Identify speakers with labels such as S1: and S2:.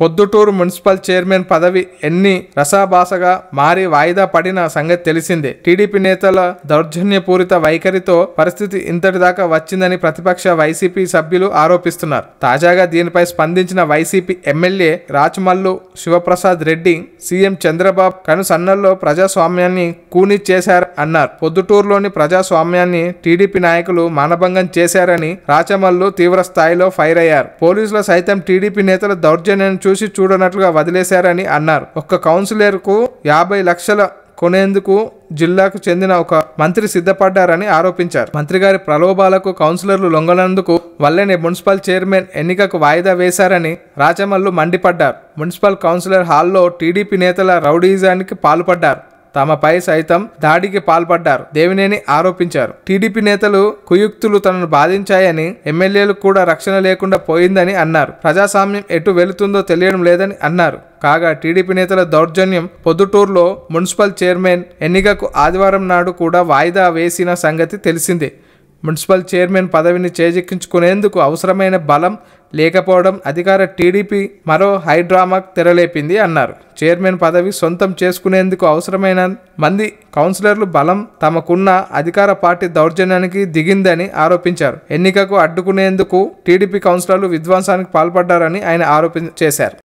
S1: Proddatur municipal chairman పదవి ఎన్ని రసాభాసగా మారి వాయిదా పడిన సంగతి తెలిసిందే టీడీపీ నేతల దౌర్జన్యపూరిత వైఖరితో పరిస్థితి ఇంతటిదాకా వచ్చిందని ప్రతిపక్ష వైసీపీ సభ్యులు ఆరోపిస్తున్నారు తాజాగా దీనిపై స్పందించిన వైసీపీ ఎమ్మెల్యే రాచమల్లు శివప్రసాద్ రెడ్డి సీఎం చంద్రబాబు కనుసన్నల్లో ప్రజాస్వామ్యాన్ని కూనీ చేశారు అన్నారు పొద్దుటూరులోని ప్రజాస్వామ్యాన్ని టీడీపీ నాయకులు మానభంగం చేశారని రాచమల్లు తీవ్ర స్థాయిలో ఫైర్ అయ్యారు పోలీసులు సైతం టీడీపీ నేతల దౌర్జన్యం చూసి చూడనట్లుగా వదిలేశారని అన్నారు ఒక్క కౌన్సిలర్కు యాభై లక్షల కొనేందుకు జిల్లాకు చెందిన ఒక మంత్రి సిద్ధపడ్డారని ఆరోపించారు మంత్రి గారి ప్రలోభాలకు కౌన్సిలర్లు లొంగనందుకు వల్లనే మున్సిపల్ చైర్మన్ ఎన్నికకు వాయిదా వేశారని రాచమల్లు మండిపడ్డారు మున్సిపల్ కౌన్సిలర్ హాల్లో టీడీపీ నేతల రౌడీజానికి పాల్పడ్డారు తమపై సైతం దాడికి పాల్పడ్డారు దేవినేని ఆరోపించారు టీడీపీ నేతలు కుయుక్తులు తనను బాధించాయని ఎమ్మెల్యేలు కూడా రక్షణ లేకుండా పోయిందని అన్నారు ప్రజాస్వామ్యం ఎటు వెళుతుందో తెలియడం లేదని అన్నారు కాగా టీడీపీ నేతల దౌర్జన్యం పొద్దుటూరులో మున్సిపల్ చైర్మన్ ఎన్నికకు ఆదివారం నాడు కూడా వాయిదా వేసిన సంగతి తెలిసిందే మున్సిపల్ చైర్మన్ పదవిని చేజెక్కించుకునేందుకు అవసరమైన బలం లేకపోవడం అధికార టీడీపీ మరో హైడ్రామా తెరలేపింది అన్నారు చైర్మన్ పదవి సొంతం చేసుకునేందుకు అవసరమైన మంది కౌన్సిలర్లు బలం తమకున్న అధికార పార్టీ దౌర్జన్యానికి దిగిందని ఆరోపించారు ఎన్నికకు అడ్డుకునేందుకు టీడీపీ కౌన్సిలర్లు విధ్వంసానికి పాల్పడ్డారని ఆయన ఆరోపించారు చేశారు